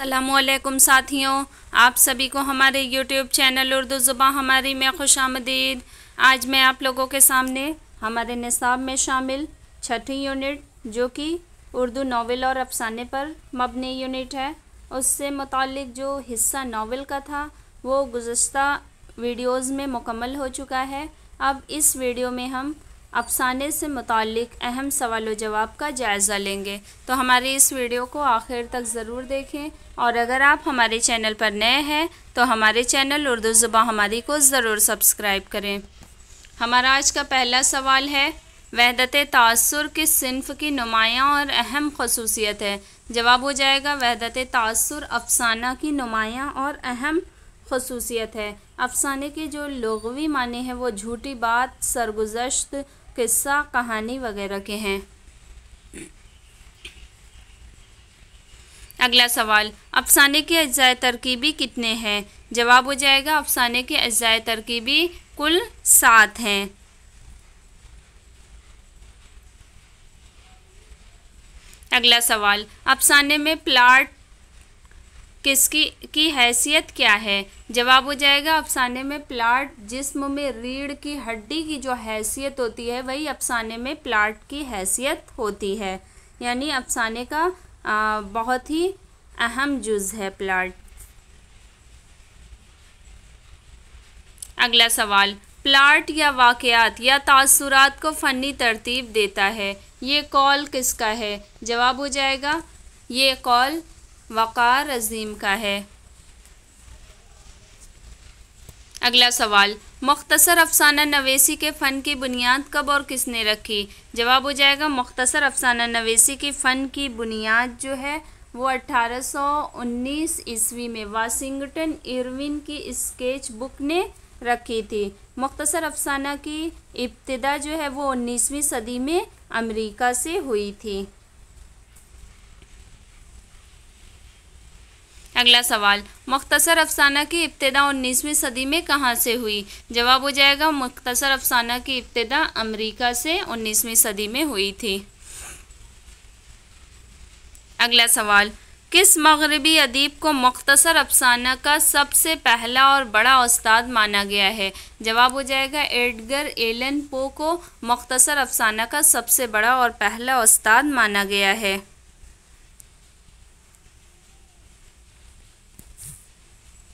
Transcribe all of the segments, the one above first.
असलकुम साथियों आप सभी को हमारे YouTube चैनल उर्दू ज़ुबान हमारी में खुश आमदीद आज मैं आप लोगों के सामने हमारे निसाब में शामिल छठी यूनिट जो कि उर्दू नावल और अफसाने पर मबनी यूनिट है उससे मुतल जो हिस्सा नावल का था वो गुज्त वीडियोज़ में मुकम्मल हो चुका है अब इस वीडियो में हम अफसाने से मुतक अहम सवाल जवाब का जायज़ा लेंगे तो हमारे इस वीडियो को आखिर तक ज़रूर देखें और अगर आप हमारे चैनल पर नए हैं तो हमारे चैनल उर्दू ज़ुबा हमारी को ज़रूर सब्सक्राइब करें हमारा आज का पहला सवाल है वहदत तासर किस सिनफ की नुमायाँ और अहम खसूसियत है जवाब हो जाएगा वहदत तासर अफसाना की नुमायाँ और अहम खसूसियत है अफसाने के जो लगवी माने हैं वो झूठी बात सरगुजश्त किस्सा कहानी वगैरह के हैं अगला सवाल अफसाने के अज्जाए तरकीबी कितने हैं जवाब हो जाएगा अफसाने के अज्जाए तरकीबी कुल सात हैं अगला सवाल अफसाने में प्लाट किसकी की हैसियत क्या है जवाब हो जाएगा अफसाने में प्लाट जिस्म में रीढ़ की हड्डी की जो हैसियत होती है वही अफसाने में प्लाट की हैसियत होती है यानी अफसाने का आ, बहुत ही अहम जुज़ है प्लाट अगला सवाल प्लाट या वाक़ात या तासुरात को फ़नी तरतीब देता है ये कॉल किसका है जवाब हो जाएगा ये कॉल वक़ार अजीम का है अगला सवाल मख्तसर अफसाना नवेसी के फ़न की बुनियाद कब और किसने रखी जवाब हो जाएगा मख्तसर अफसाना नवेसी के फ़न की बुनियाद जो है वो 1819 ईस्वी में वाशिंगटन इरविन की स्केच बुक ने रखी थी मख्तसर अफसाना की इब्तदा जो है वो 19वीं सदी में अमेरिका से हुई थी अगला सवाल मख्तसर अफसाना की इब्तदा उन्नीसवीं सदी में कहाँ से हुई जवाब हो जाएगा मख्तसर अफसाना की इब्तदा अमेरिका से उन्नीसवीं सदी में हुई थी अगला सवाल किस मगरबी अदीब को मख्तसर अफसाना का सबसे पहला और बड़ा उस्ताद माना गया है जवाब हो जाएगा एडगर एलन पो को मख्तसर अफसाना का सबसे बड़ा और पहला उस्ताद माना गया है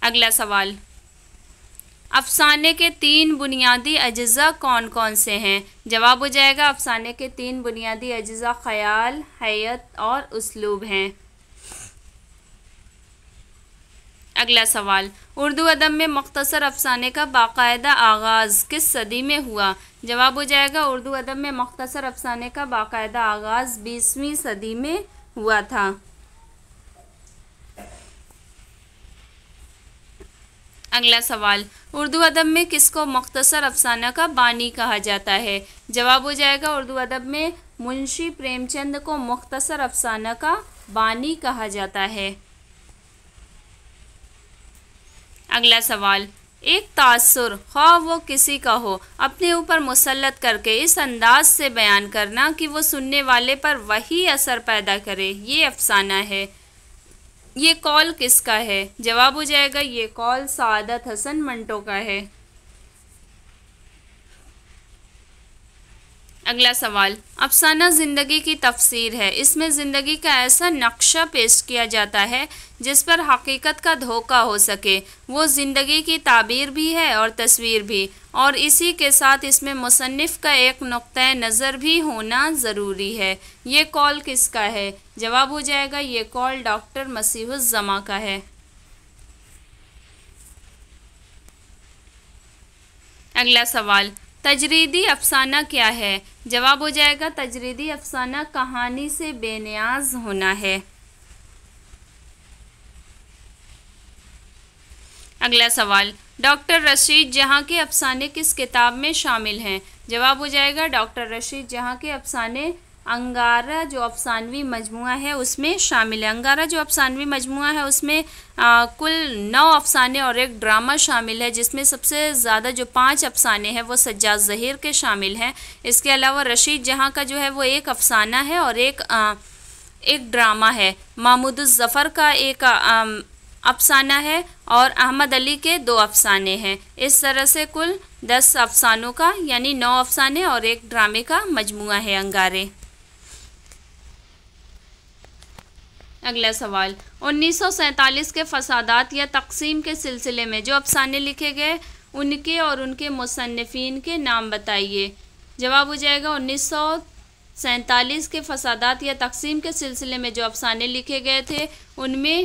अगला सवाल अफसाने के तीन बुनियादी अज्जा कौन कौन से हैं जवाब हो जाएगा अफसाने के तीन बुनियादी अज्जा ख्याल हैत और उसलूब हैं अगला सवाल उर्दू अदब में मख्तसर अफसाने का बाकायदा आगाज़ किस सदी में हुआ जवाब हो जाएगा उर्दू अदब में मख्तसर अफसाने का बाकायदा आगाज़ बीसवीं सदी में हुआ था अगला सवाल उर्दू अदब में किसको मख्तसर अफसाना का बानी कहा जाता है जवाब हो जाएगा उर्दू अदब में मुंशी प्रेमचंद को मख्तसर अफसाना का बानी कहा जाता है अगला सवाल एक तासुर खा वो किसी का हो अपने ऊपर मुसलत करके इस अंदाज से बयान करना कि वो सुनने वाले पर वही असर पैदा करे ये अफसाना है ये कॉल किसका है जवाब हो जाएगा ये कॉल सादत हसन मंटो का है अगला सवाल अफसाना ज़िंदगी की तफसीर है इसमें ज़िंदगी का ऐसा नक्शा पेश किया जाता है जिस पर हकीकत का धोखा हो सके वो ज़िंदगी की ताबीर भी है और तस्वीर भी और इसी के साथ इसमें मुसनफ़ का एक नुक़ नज़र भी होना ज़रूरी है ये कॉल किसका है जवाब हो जाएगा ये कॉल डॉक्टर मसीहुज़मा का है अगला सवाल तजरीदी अफसाना क्या है जवाब हो जाएगा तजरीदी अफसाना कहानी से बेनियाज होना है अगला सवाल डॉक्टर रशीद जहाँ के अफसाने किस किताब में शामिल हैं जवाब हो जाएगा डॉक्टर रशीद जहाँ के अफसाने अंगारा जो अफसानवी मजमू है उसमें शामिल है अंगारा जो अफसानवी मजमू है उसमें आ, कुल नौ अफसाने और एक ड्रामा शामिल है जिसमें सबसे ज़्यादा जो पांच अफसाने हैं वो सज्जाद जहीर के शामिल हैं इसके अलावा रशीद जहाँ का जो है वो एक अफसाना है और एक आ, एक ड्रामा है मामूदुलज़फ़र का एक आ, अफसाना है और अहमद अली के दो अफसाने हैं इस तरह से कुल दस अफसानों का यानी नौ अफसाने और एक ड्रामे का मजमू है अंगारे अगला सवाल 1947 के फसादात या तकसीम के सिलसिले में जो अफसाने लिखे गए उनके और उनके मुसनफिन के नाम बताइए जवाब हो जाएगा उन्नीस सैंतालीस के फसादात या तकसीम के सिलसिले में जो अफसाने लिखे गए थे उनमें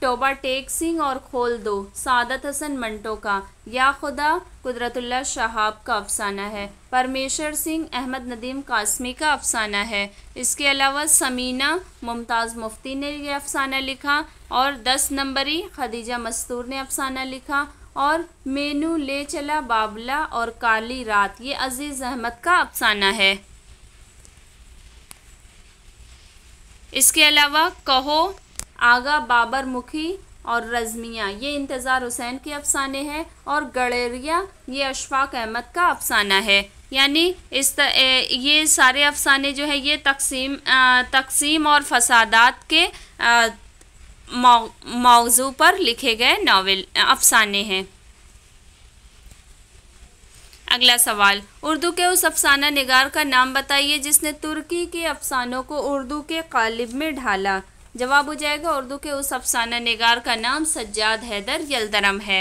टोबा टेक सिंह और खोल दो सादत हसन मंटो का या खुदा कुदरतुल्ला शहाब का अफसाना है परमेश्वर सिंह अहमद नदीम कासमी का अफसाना है इसके अलावा समीना मुमताज़ मुफ्ती ने यह अफसाना लिखा और दस नंबरी खदीजा मस्तूर ने अफसाना लिखा और मेनू ले चला बाबला और काली रात ये अजीज़ अहमद का अफसाना है इसके अलावा कहो आगा बाबर मुखी और रजमिया ये इंतज़ार हुसैन के अफसाने हैं और गड़ेरिया ये अशफाक अहमद का अफसाना है यानी इस त, ए, ये सारे अफसाने जो है ये तकसीम आ, तकसीम और फसादात के मौजू पर लिखे गए नावल अफसाने हैं अगला सवाल उर्दू के उस अफसाना निगार का नाम बताइए जिसने तुर्की के अफसानों को उर्दू के कालिब में ढाला जवाब हो जाएगा उर्दू के उस अफसाना नगार का नाम सज्जाद हैदर यलदरम है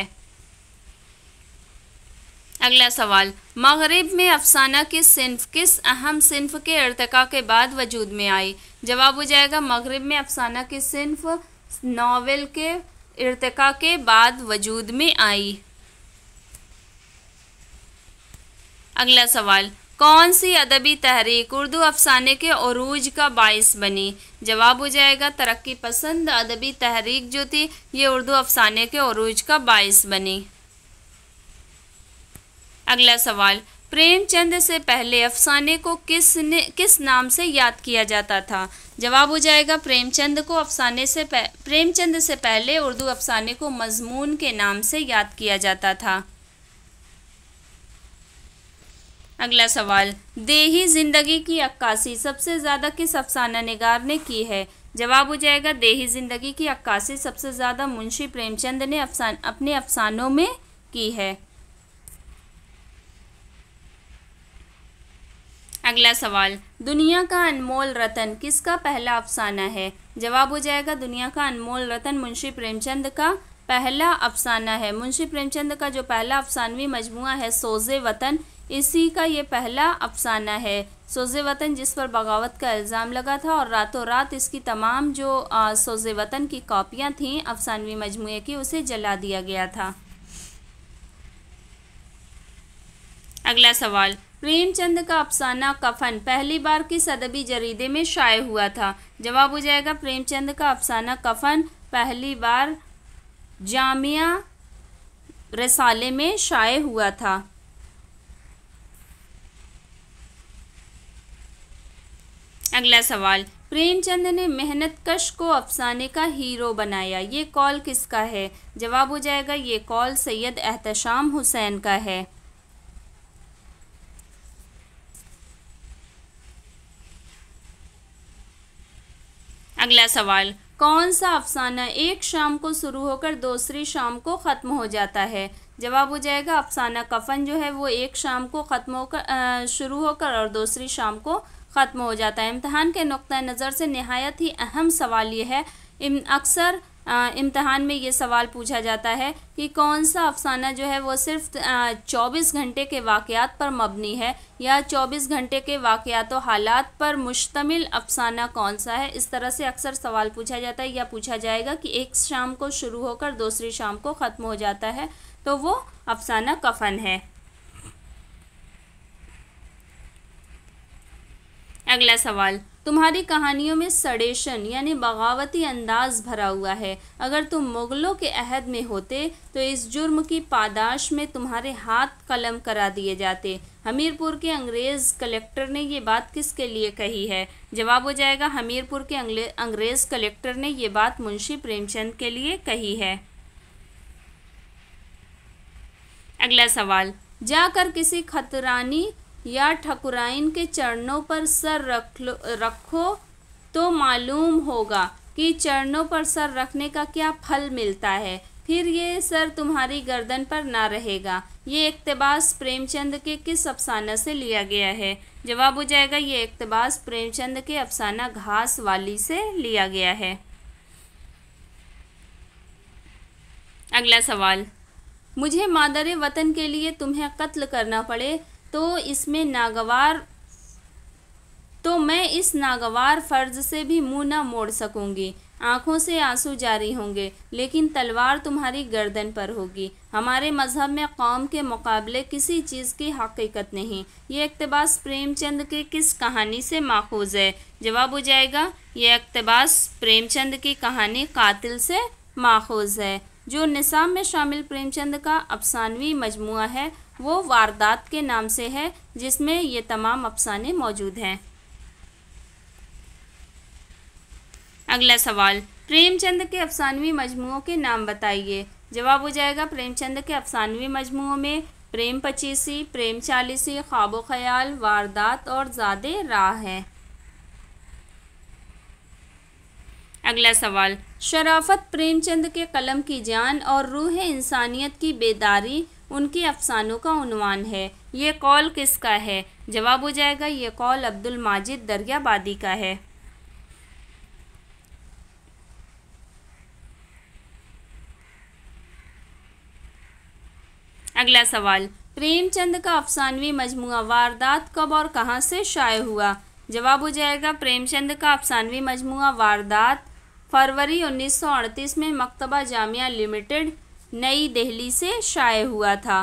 अगला सवाल मगरब में अफसाना की सिंफ किस अहम सिंफ के अर्तका के बाद वजूद में आई जवाब हो जाएगा मगरब में अफसाना की सिंफ नावल के अर्तका के बाद वजूद में आई अगला सवाल कौन सी अदबी तहरीक उर्दू अफसाने के अरूज का बायस बनी जवाब हो जाएगा तरक्की पसंद अदबी तहरीक जो थी ये उर्दू अफसाने के अरूज का बायस बनी अगला सवाल प्रेमचंद से पहले अफसाने को किस ने किस नाम से याद किया जाता था जवाब हो जाएगा प्रेमचंद को अफसाने से प्रेमचंद से पहले उर्दू अफसाने को मजमून के नाम से याद किया जाता था अगला सवाल देही जिंदगी की अक्कासी सबसे ज़्यादा किस अफसाना निगार ने की है जवाब हो जाएगा देही जिंदगी की अक्कासी सबसे ज़्यादा मुंशी प्रेमचंद ने अफसान अपने अफसानों में की है अगला सवाल दुनिया का अनमोल रतन किसका पहला अफसाना है जवाब हो जाएगा दुनिया का अनमोल रतन मुंशी प्रेमचंद का पहला अफसाना है मुंशी प्रेमचंद का जो पहला अफसानवी मजमु है सोजे वतन इसी का ये पहला अफसाना है सोजे वतन जिस पर बगावत का इल्ज़ाम लगा था और रातों रात इसकी तमाम जो सोज़े वतन की कापियाँ थीं अफसानवी मजमू की उसे जला दिया गया था अगला सवाल प्रेमचंद का अफसाना कफन पहली बार किस अदबी जरीदे में शाये हुआ था जवाब हो जाएगा प्रेमचंद का अफसाना कफन पहली बार जामिया रसाले में शाये हुआ था अगला सवाल प्रेमचंद ने मेहनत कश को अफसाने का हीरो बनाया ये कॉल किसका है जवाब हो जाएगा ये कॉल सैयद एहतशाम हुसैन का है अगला सवाल कौन सा अफसाना एक शाम को शुरू होकर दूसरी शाम को ख़त्म हो जाता है जवाब हो जाएगा अफसाना कफन जो है वो एक शाम को ख़त्म होकर शुरू होकर और दूसरी शाम को ख़त्म हो जाता है इम्तहान के नुक़ नज़र से नहायत ही अहम सवाल ये है अक्सर इम्तहान में ये सवाल पूछा जाता है कि कौन सा अफसाना जो है वो सिर्फ चौबीस घंटे के वाक़ात पर मबनी है या चौबीस घंटे के वाक़ात हालात पर मुश्तमिल अफसाना कौन सा है इस तरह से अक्सर सवाल पूछा जाता है या पूछा जाएगा कि एक शाम को शुरू होकर दूसरी शाम को ख़त्म हो जाता है तो वो अफसाना कफन है अगला सवाल तुम्हारी कहानियों में सडेशन यानी बगावती अंदाज भरा हुआ है अगर तुम मुग़लों के अहद में होते तो इस जुर्म की पादाश में तुम्हारे हाथ कलम करा दिए जाते हमीरपुर के अंग्रेज़ कलेक्टर ने ये बात किसके लिए कही है जवाब हो जाएगा हमीरपुर के अंग्रेज़ कलेक्टर ने ये बात मुंशी प्रेमचंद के लिए कही है अगला सवाल जाकर किसी खतरानी या ठकुराइन के चरणों पर सर रख लो रखो तो मालूम होगा कि चरणों पर सर रखने का क्या फल मिलता है फिर ये सर तुम्हारी गर्दन पर ना रहेगा ये इकतबास प्रेमचंद के किस अफसाना से लिया गया है जवाब हो जाएगा ये इकतबास प्रेमचंद के अफसाना घास वाली से लिया गया है अगला सवाल मुझे मादर वतन के लिए तुम्हें कत्ल करना पड़े तो इसमें नागवार तो मैं इस नागवार फ़र्ज से भी मुंह न मोड़ सकूंगी आँखों से आंसू जारी होंगे लेकिन तलवार तुम्हारी गर्दन पर होगी हमारे मज़हब में कौम के मुकाबले किसी चीज़ की हकीकत नहीं ये अकतबास प्रेमचंद के किस कहानी से माखूज है जवाब हो जाएगा ये अकतबास प्रेमचंद की कहानी कातिल से माखूज है जो निसाम में शामिल प्रेमचंद का अफसानवी मजमू है वो वारदात के नाम से है जिसमें ये तमाम अफसाने मौजूद हैं अगला सवाल प्रेमचंद के अफसानवी मजमुओं के नाम बताइए जवाब हो जाएगा प्रेमचंद के अफसानवी मजमुओं में प्रेम पच्चीसी प्रेम चालीसी ख्वाब ख्याल वारदात और ज्यादे राह है अगला सवाल शराफत प्रेमचंद के कलम की जान और रूह इंसानियत की बेदारी उनकी अफसानों का उनवान है ये कौल किसका है जवाब हो जाएगा ये कौल अब्दुल माजिद दरियाबादी का है अगला सवाल प्रेमचंद का अफसानवी मजमु वारदात कब और कहां से शाये हुआ जवाब हो जाएगा प्रेमचंद का अफसानवी मजमु वारदात फरवरी 1938 में मकतबा जामिया लिमिटेड नई दिल्ली से शाये हुआ था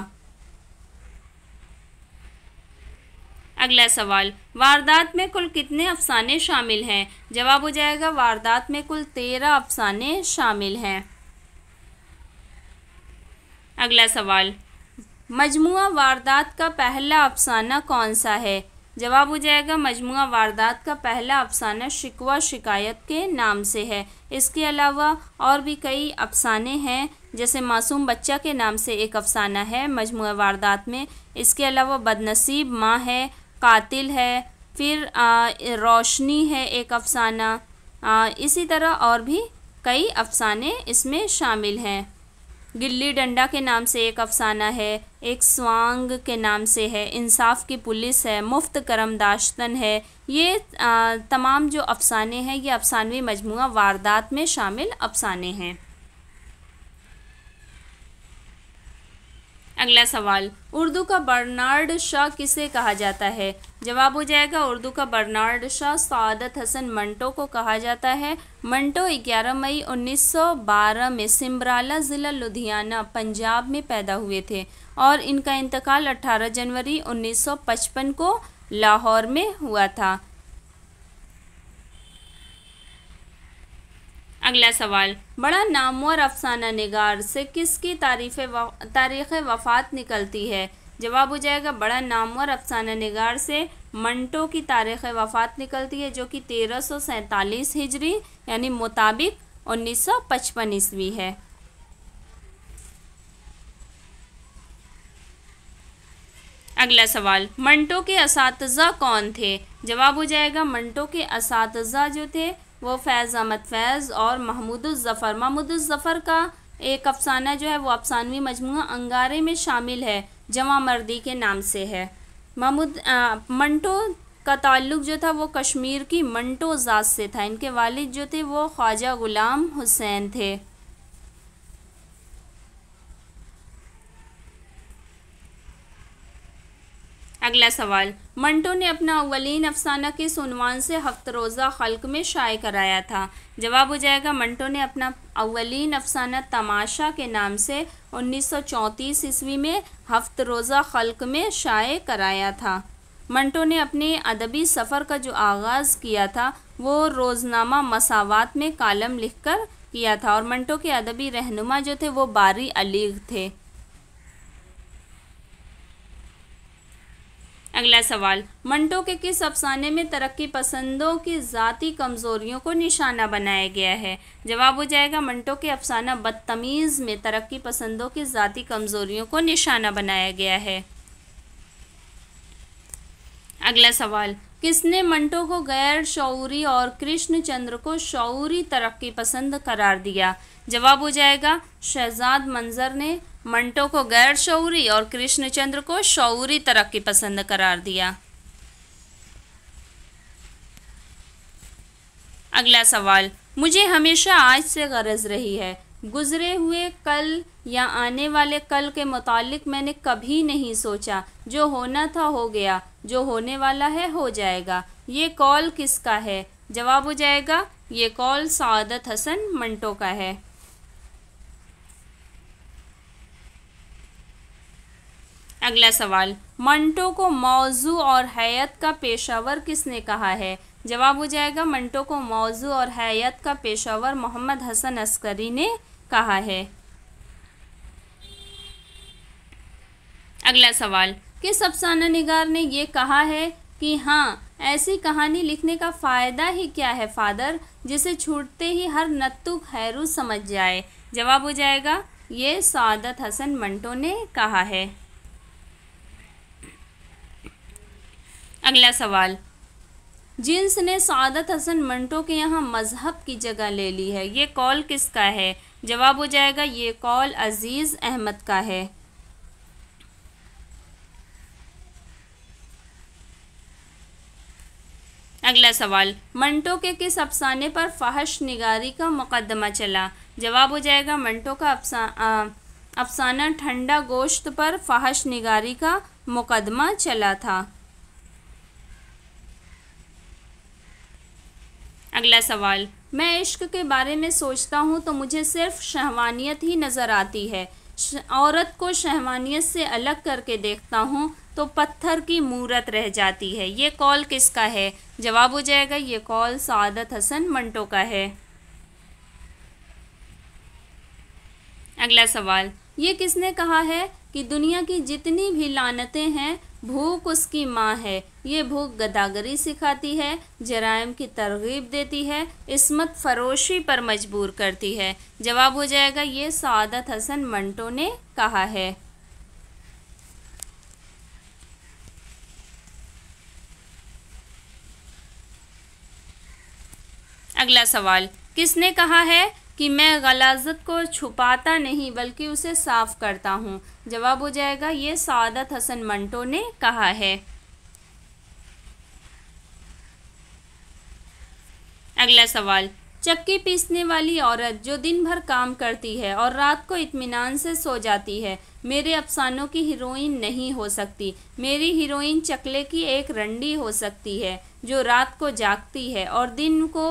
अगला सवाल वारदात में कुल कितने अफसाने शामिल हैं जवाब हो जाएगा वारदात में कुल तेरह अफसाने शामिल हैं अगला सवाल मजमू वारदात का पहला अफसाना कौन सा है जवाब हो जाएगा मजमुआ वारदात का पहला अफसाना शिकवा शिकायत के नाम से है इसके अलावा और भी कई अफसाने हैं जैसे मासूम बच्चा के नाम से एक अफसाना है मजमू वारदात में इसके अलावा बदनसीब माँ है कातिल है फिर आ, रोशनी है एक अफसाना आ, इसी तरह और भी कई अफसाने इसमें शामिल हैं गिल्ली डंडा के नाम से एक अफसाना है एक स्वांग के नाम से है इंसाफ की पुलिस है मुफ्त करम दाश्तन है ये आ, तमाम जो अफसाने हैं ये अफसानवी मजमू वारदात में शामिल अफसाने हैं अगला सवाल उर्दू का बर्नार्ड शाह किसे कहा जाता है जवाब हो जाएगा उर्दू का बर्नार्ड शाह सदत हसन मंटो को कहा जाता है मंटो 11 मई 1912 में सिमराला ज़िला लुधियाना पंजाब में पैदा हुए थे और इनका इंतकाल 18 जनवरी 1955 को लाहौर में हुआ था अगला सवाल बड़ा नामवर अफसाना नगार से किसकी तारीफ तारीख़ वफ़ात निकलती है जवाब हो जाएगा बड़ा नामवर अफसाना नगार से मंटो की तारीख़ वफ़ात निकलती है जो कि तेरह सौ सैंतालीस हिजरी यानी मुताबिक उन्नीस सौ पचपन ईस्वी है अगला सवाल मंटो के इस कौन थे जवाब हो जाएगा मंटो के इस जो थे वो फैज़ अहमद फैज़ और महमूदुलज़फ़र महमूदुलज़फ़र का एक अफसाना जो है वो अफसानवी मजमू अंगारे में शामिल है जमा मर्दी के नाम से है महमूद मंटो का ताल्लुक जो था वो कश्मीर की मंटो ज़ात से था इनके वालिद जो थे वो ख्वाजा ग़ुलाम हुसैन थे अगला सवाल मंटो ने अपना अवलिन अफसाना किस उनवान से हफ्त रोज़ा खल्क में शाये कराया था जवाब हो जाएगा मंटो ने अपना अवलिन अफसाना तमाशा के नाम से 1934 ईस्वी में हफ्त रोज़ा खल्क में शाये कराया था मंटो ने अपने अदबी सफ़र का जो आगाज़ किया था वो रोज़नामा मसावत में कालम लिखकर किया था और मंटो के अदबी रहनुमा जो थे वो बारी अलीग थे अगला सवाल मंटो के किस अफसाने में तरक्की पसंदों की ज़ाति कमज़ोरियों को निशाना बनाया गया है जवाब हो जाएगा मंटो के अफसाना बदतमीज़ में तरक्की पसंदों की जाति कमज़ोरियों को निशाना बनाया गया है अगला सवाल किसने मंटो को गैर शौरी और कृष्ण चंद्र को शौरी तरक्की पसंद करार दिया जवाब हो जाएगा शहजाद मंजर ने मंटो को गैर शौरी और कृष्ण चंद्र को शौरी तरक्की पसंद करार दिया अगला सवाल मुझे हमेशा आज से गरज रही है गुज़रे हुए कल या आने वाले कल के मुतालिक मैंने कभी नहीं सोचा जो होना था हो गया जो होने वाला है हो जाएगा ये कॉल किसका है जवाब हो जाएगा ये कॉल सदत हसन मंटो का है अगला सवाल मंटो को मौजू और हैत का पेशावर किसने कहा है जवाब हो जाएगा मंटो को मौजू और हैत का पेशावर मोहम्मद हसन अस्करी ने कहा है अगला सवाल किस अफसाना निगार ने यह कहा है कि हाँ ऐसी कहानी लिखने का फ़ायदा ही क्या है फादर जिसे छूटते ही हर नत्तु खैरू समझ जाए जवाब हो जाएगा ये सादत हसन मंटो ने कहा है अगला सवाल जिन्स ने सादत हसन मंटो के यहाँ मज़हब की जगह ले ली है ये कॉल किसका है जवाब हो जाएगा ये कॉल अज़ीज़ अहमद का है अगला सवाल मंटो के किस अफसाने पर फाहश निगारी का मुकदमा चला जवाब हो जाएगा मंटो का अफसाना ठंडा गोश्त पर फाहश निगारी का मुकदमा चला था अगला सवाल मैं इश्क के बारे में सोचता हूँ तो मुझे सिर्फ शहवानियत ही नज़र आती है औरत को शहवानियत से अलग करके देखता हूँ तो पत्थर की मूरत रह जाती है ये कॉल किसका है जवाब हो जाएगा ये कॉल सादत हसन मंटो का है अगला सवाल ये किसने कहा है कि दुनिया की जितनी भी लानतें हैं भूख उसकी माँ है ये भूख गदागरी सिखाती है जराइम की तरगीब देती है इसमत फरोशी पर मजबूर करती है जवाब हो जाएगा ये सादत हसन मंटो ने कहा है अगला सवाल किसने कहा है कि मैं गलाजत को छुपाता नहीं बल्कि उसे साफ करता हूँ जवाब हो जाएगा ये सादत हसन मंटो ने कहा है अगला सवाल चक्की पीसने वाली औरत जो दिन भर काम करती है और रात को इत्मीनान से सो जाती है मेरे अफसानों की हीरोइन नहीं हो सकती मेरी हीरोइन चकले की एक रंडी हो सकती है जो रात को जागती है और दिन को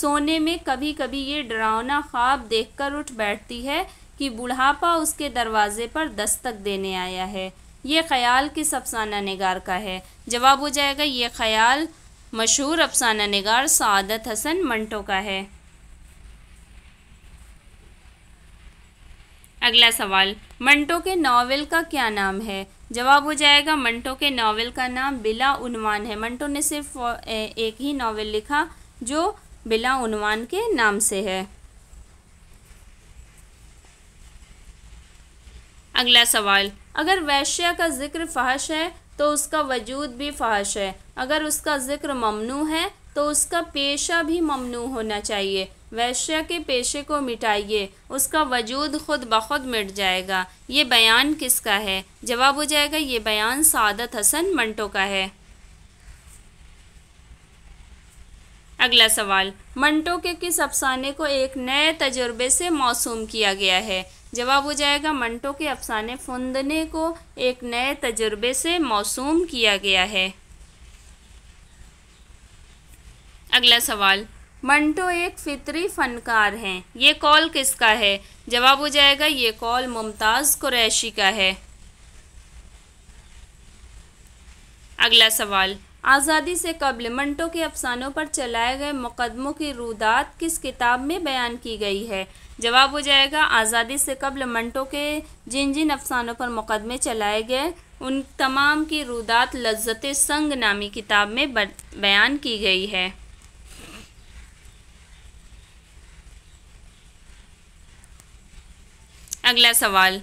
सोने में कभी कभी ये डरावना ख्वाब देखकर उठ बैठती है कि बुढ़ापा उसके दरवाजे पर दस्तक देने आया है ये ख्याल किस अफसाना नगार का है जवाब हो जाएगा ये ख्याल मशहूर अफसाना नगार सदत हसन मंटो का है अगला सवाल मंटो के नावल का क्या नाम है जवाब हो जाएगा मंटो के नावल का नाम बिला उनवान है मंटो ने सिर्फ एक ही नावल लिखा जो बिला उनवान के नाम से है अगला सवाल अगर वैश्य का जिक्र फहश है तो उसका वजूद भी फहश है अगर उसका जिक्र ममनू है तो उसका पेशा भी ममनू होना चाहिए वैश्य के पेशे को मिटाइए उसका वजूद खुद ब खुद मिट जाएगा ये बयान किसका है जवाब हो जाएगा ये बयान सादत हसन मंटो का है अगला सवाल मंटो के किस अफसाने को एक नए तजुर्बे से मौसूम किया गया है जवाब हो जाएगा मंटो के अफसाने फुंदने को एक नए तजुर्बे से मौसूम किया गया है अगला सवाल मंटो एक फितरी फनकार हैं ये कॉल किसका है जवाब हो जाएगा ये कॉल मुमताज़ कुरैशी का है अगला सवाल आज़ादी से कबल मंटो के अफसानों पर चलाए गए मुकदमों की रुदात किस किताब में बयान की गई है जवाब हो जाएगा आज़ादी से कबल मंटो के जिन जिन अफसानों पर मुकदमे चलाए गए उन तमाम की रुदात लज्जत संग नामी किताब में बयान की गई है अगला सवाल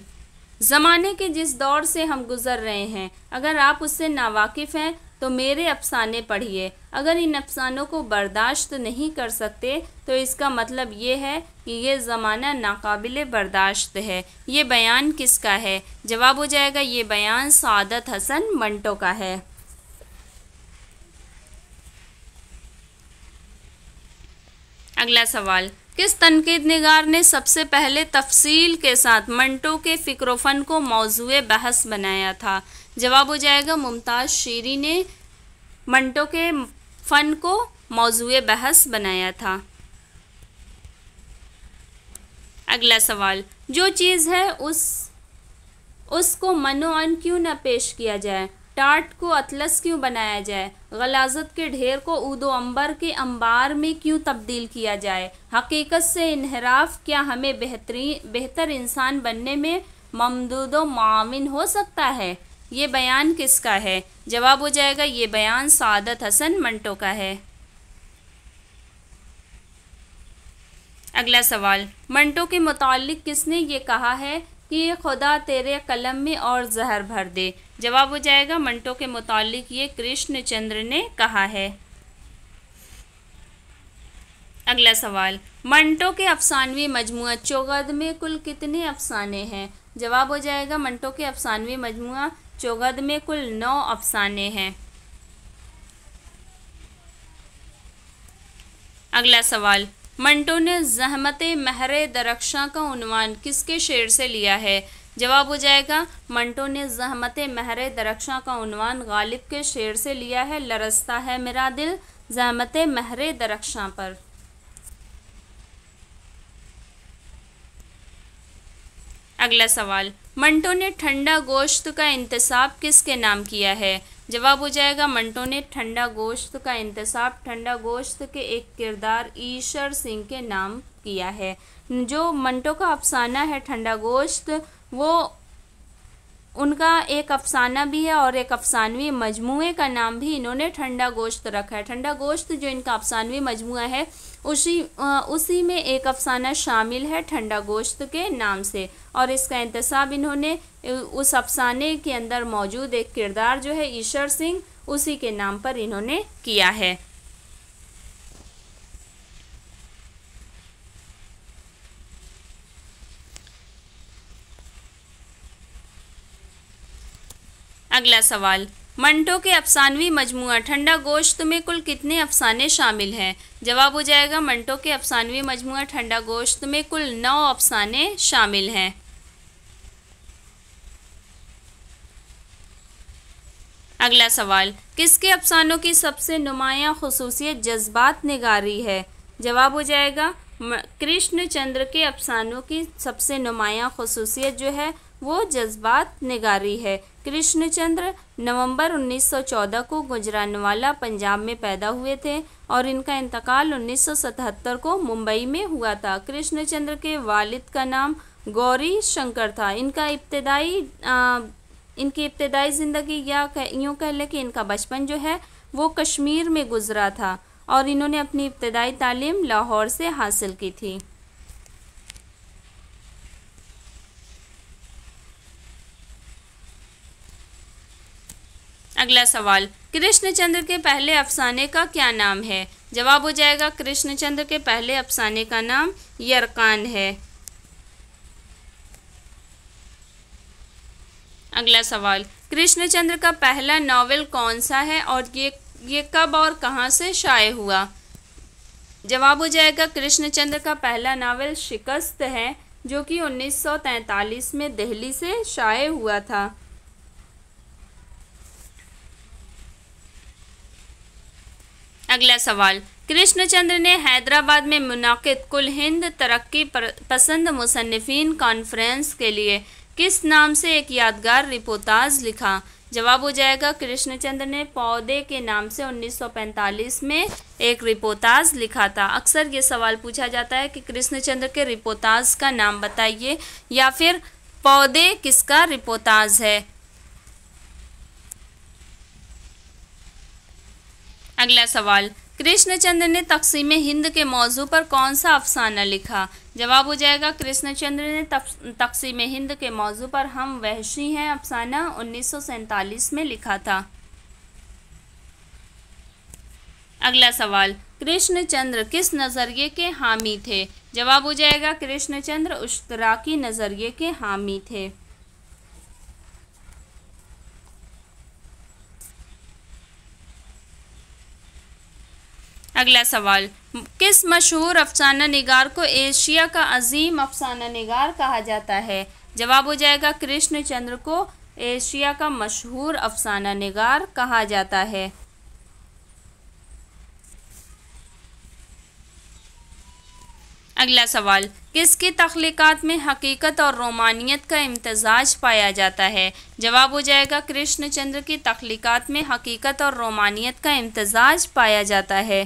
ज़माने के जिस दौर से हम गुज़र रहे हैं अगर आप उससे नावाकिफ़ हैं तो मेरे अफसाने पढ़िए अगर इन अफसानों को बर्दाश्त नहीं कर सकते तो इसका मतलब ये है कि ये ज़माना नाकबिल बर्दाश्त है ये बयान किसका है जवाब हो जाएगा ये बयान सदत हसन मंटो का है अगला सवाल किस तनकीद नगार ने सबसे पहले तफसील के साथ मंटो के फ़िक्रोफन को मौजू बहस बनाया था जवाब हो जाएगा मुमताज़ शीरी ने मंटो के फ़न को मौजू बहस बनाया था अगला सवाल जो चीज़ है उस उसको मनोअन क्यों ना पेश किया जाए टाट को अतलस क्यों बनाया जाए गलाजत के ढेर को उदो अंबर के अंबार में क्यों तब्दील किया जाए हकीकत से इनहराफ क्या हमें बेहतरीन बेहतर इंसान बनने में ममदूद मामिन हो सकता है ये बयान किसका है जवाब हो जाएगा ये बयान सादत हसन मंटो का है अगला सवाल मंटो के मुतल किसने ये कहा है कि खुदा तेरे कलम में और जहर भर दे जवाब हो जाएगा मंटो के मुतालिक ये कृष्ण चंद्र ने कहा है अगला सवाल मंटो के अफसानवी मजमु चौगद में कुल कितने अफसाने हैं जवाब हो जाएगा मंटो के अफसानवी मजमु चौगद में कुल नौ अफसाने हैं अगला सवाल मंटो ने जहमत महर दरक्षा का उनवान किसके शेर से लिया है जवाब हो जाएगा मंटो ने जहमत महर दरख्शां का उनवान गालिब के शेर से लिया है लरसता है मेरा दिल जहमत महर दरख्शा पर अगला सवाल मंटो ने ठंडा गोश्त का इंतसाब किसके नाम किया है जवाब हो जाएगा मंटो ने ठंडा गोश्त का इंतसाब ठंडा गोश्त के एक किरदार ईशर सिंह के नाम किया है जो मंटो का अफसाना है ठंडा गोश्त वो उनका एक अफसाना भी है और एक अफसानवी मजमू का नाम भी इन्होंने ठंडा गोश्त रखा है ठंडा गोश्त जो इनका अफसानवी मजमू है उसी उसी में एक अफसाना शामिल है ठंडा गोश्त के नाम से और इसका इंतसाब इन्होंने उस अफसाने के अंदर मौजूद एक किरदार जो है ईशर सिंह उसी के नाम पर इन्होंने किया है अगला सवाल मंटो के अफसानवी मजमू ठंडा गोश्त में कुल कितने अफसाने शामिल हैं जवाब हो जाएगा मंटो के अफसानवी मजमू ठंडा गोश्त में कुल नौ अफसाने शामिल हैं अगला सवाल किसके अफसानों की सबसे नुमाया खसूसियत जज्बात निगारी है जवाब हो जाएगा कृष्ण चंद्र के अफसानों की सबसे नुमाया खसूसियत जो है वो जज्बात निगारी है कृष्णचंद्र नवंबर 1914 को गुजरानवाला पंजाब में पैदा हुए थे और इनका इंतकाल 1977 को मुंबई में हुआ था कृष्णचंद्र के वालिद का नाम गौरी शंकर था इनका इब्तदाई इनकी इब्तदाई ज़िंदगी या यूँ कह लें कि इनका बचपन जो है वो कश्मीर में गुजरा था और इन्होंने अपनी इब्तदाई तालीम लाहौर से हासिल की थी अगला सवाल कृष्णचंद्र के पहले अफसाने का क्या नाम है जवाब हो जाएगा कृष्णचंद्र के पहले अफसाने का नाम यरकान है अगला सवाल कृष्णचंद्र का पहला नावल कौन सा है और ये ये कब और कहाँ से शाये हुआ जवाब हो जाएगा कृष्णचंद्र का पहला नावल शिकस्त है जो कि 1943 में दिल्ली से शाये हुआ था अगला सवाल कृष्णचंद्र ने हैदराबाद में मुनद कुल हिंद तरक्की पसंद मुसनफिन कॉन्फ्रेंस के लिए किस नाम से एक यादगार रिपोर्टाज लिखा जवाब हो जाएगा कृष्णचंद्र ने पौधे के नाम से 1945 में एक रिपोर्टाज लिखा था अक्सर ये सवाल पूछा जाता है कि कृष्णचंद्र के रिपोर्टाज का नाम बताइए या फिर पौधे किसका रिपोर्टाज है अगला सवाल कृष्णचंद्र ने तकसीम हिंद के मौजू पर कौन सा अफसाना लिखा जवाब हो जाएगा कृष्णचंद्र ने तकसीम हिंद के मौजू पर हम वहशी हैं अफसाना उन्नीस में लिखा था अगला सवाल कृष्णचंद्र किस नज़रिए के हामी थे जवाब हो जाएगा कृष्णचंद्र उश्तराकी नज़रिए के हामी थे अगला सवाल किस मशहूर अफसाना निगार को एशिया का अजीम अफसाना निगार कहा जाता है जवाब हो जाएगा कृष्ण चंद्र को एशिया का मशहूर अफसाना निगार कहा जाता है अगला सवाल किसकी तख्लीक़ात में हकीकत और रोमानियत का इम्तजाज पाया जाता है जवाब हो जाएगा कृष्णचंद्र की तख्लीक़ात में हकीकत और रोमानियत का इम्तजाज पाया जाता है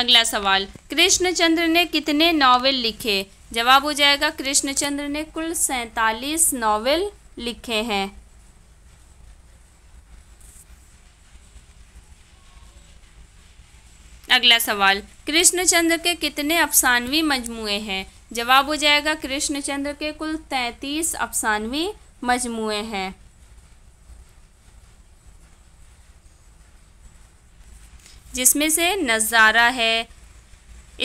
अगला सवाल कृष्णचंद्र ने कितने नावल लिखे जवाब हो जाएगा कृष्णचंद्र ने कुल सैतालीस नावल लिखे हैं अगला सवाल कृष्णचंद्र के कितने अफसानवी मजमुए हैं जवाब हो जाएगा कृष्णचंद्र के कुल तैंतीस अफसानवी मजमुए हैं जिसमें से नज़ारा है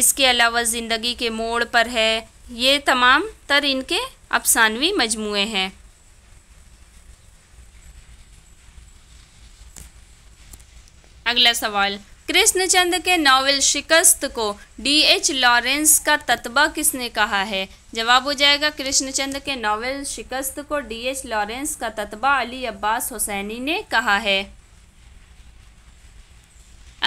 इसके अलावा ज़िंदगी के मोड़ पर है ये तमाम तर इनके अफसानवी मजमू हैं अगला सवाल कृष्णचंद के नावल शिकस्त को डी एच लॉरेंस का ततबा किसने कहा है जवाब हो जाएगा कृष्णचंद के नावल शिकस्त को डी एच लॉरेंस का ततबा अली अब्बास हुसैनी ने कहा है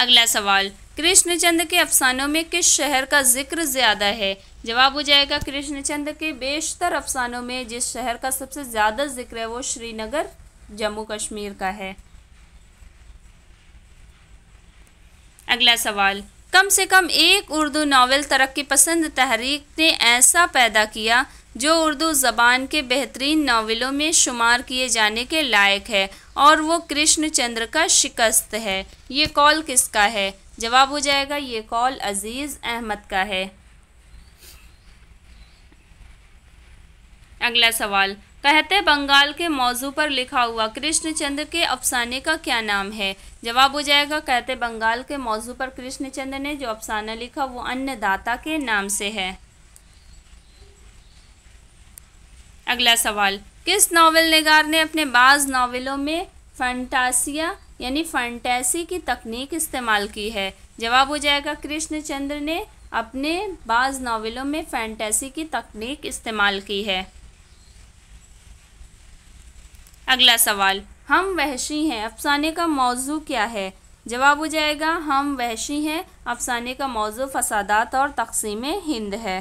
अगला सवाल कृष्णचंद के अफसानों में किस शहर का जिक्र ज़्यादा है जवाब हो जाएगा कृष्णचंद के बेशतर अफसानों में जिस शहर का सबसे ज़्यादा जिक्र है वो श्रीनगर जम्मू कश्मीर का है अगला सवाल कम से कम एक उर्दू नावल तरक्की पसंद तहरीक ने ऐसा पैदा किया जो उर्दू ज़बान के बेहतरीन नावलों में शुमार किए जाने के लायक है और वो कृष्ण चंद्र का शिकस्त है ये कॉल किसका है जवाब हो जाएगा ये कॉल अज़ीज़ अहमद का है अगला सवाल कहते बंगाल के मौजू पर लिखा हुआ कृष्णचंद्र के अफसाने का क्या नाम है जवाब हो जाएगा कहते बंगाल के मौजू पर कृष्णचंद्र ने जो अफसाना लिखा वो अन्नदाता के नाम से है अगला सवाल किस नावल नगार ने अपने बाज़ नावलों में फंटासिया यानी फंटेसी की तकनीक इस्तेमाल की है जवाब हो जाएगा कृष्णचंद्र ने अपने बाज़ नावलों में फैंटेसी की तकनीक इस्तेमाल की है अगला सवाल हम वहशी हैं अफसाने का मौजू क्या है जवाब हो जाएगा हम वहशी हैं अफसाने का मौजू फसादात और तकसीम हिंद है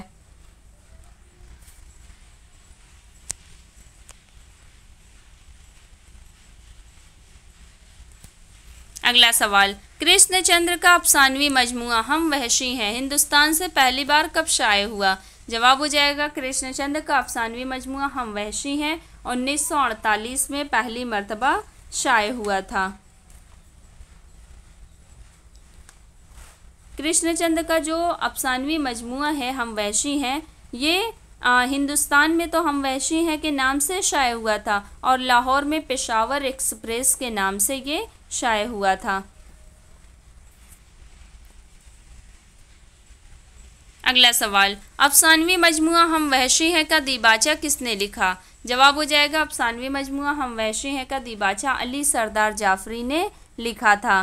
अगला सवाल कृष्ण चंद्र का अफसानवी मजमू हम वहशी हैं हिंदुस्तान से पहली बार कब शाये हुआ जवाब हो जाएगा कृष्ण चंद्र का अफसानवी मजमू हम वहशी हैं उन्नीस सौ अड़तालीस में पहली मरतबा शाये हुआ था कृष्णचंद का जो अफसानवी मजमू है हम वैशी हैं ये आ, हिंदुस्तान में तो हम वैशी हैं के नाम से शाये हुआ था और लाहौर में पेशावर एक्सप्रेस के नाम से ये शाये हुआ था अगला सवाल अफसानवी मजमु हम वहशी हैं का दीबाचा किसने लिखा जवाब हो जाएगा अफसानवी मजमु हम वहशी हैं का दीबाचा अली सरदार जाफरी ने लिखा था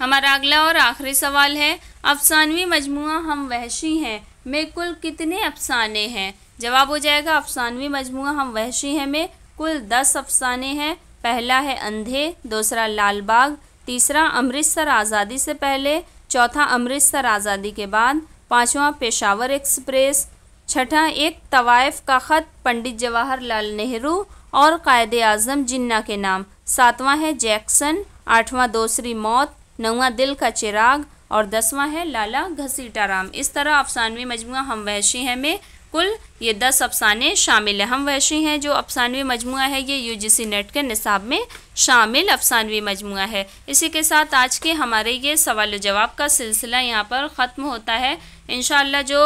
हमारा अगला और आखिरी सवाल है अफसानवी मजमु हम वहशी हैं में कुल कितने अफसाने हैं जवाब हो जाएगा अफसानवी मजमु हम वहशी हैं में कुल दस अफसाने हैं पहला है अंधे दूसरा लाल बाग तीसरा अमृतसर आज़ादी से पहले चौथा अमृतसर आज़ादी के बाद पाँचवा पेशावर एक्सप्रेस छठा एक तवायफ़ का ख़त पंडित जवाहरलाल नेहरू और कायद आज़म जिन्ना के नाम सातवां है जैक्सन आठवां दूसरी मौत नौवा दिल का चिराग और दसवां है लाला घसीटाराम इस तरह अफसानवी मजमू हम वैशी हैं में कुल ये दस अफसाने शामिल हैं हम वैशी हैं जो अफसानवी मजमू है ये यूजीसी नेट के निसाब में शामिल अफसानवी मजमू है इसी के साथ आज के हमारे ये सवाल जवाब का सिलसिला यहाँ पर ख़त्म होता है इन जो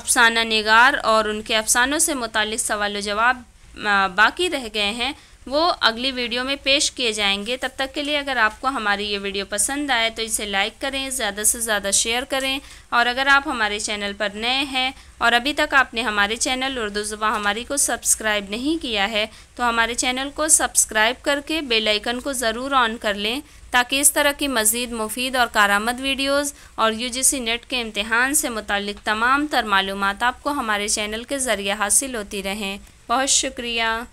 अफसाना नगार और उनके अफसानों से मुतल सवाल जवाब बाकी रह गए हैं वो अगली वीडियो में पेश किए जाएंगे तब तक के लिए अगर आपको हमारी ये वीडियो पसंद आए तो इसे लाइक करें ज़्यादा से ज़्यादा शेयर करें और अगर आप हमारे चैनल पर नए हैं और अभी तक आपने हमारे चैनल उर्दू ज़ुबा हमारी को सब्सक्राइब नहीं किया है तो हमारे चैनल को सब्सक्राइब करके बेलाइकन को ज़रूर ऑन कर लें ताकि इस तरह की मज़ीद मुफीद और कारामद वीडियोज़ और यू नेट के इम्तहान से मुतक तमाम तर मालूम आपको हमारे चैनल के ज़रिए हासिल होती रहें बहुत शुक्रिया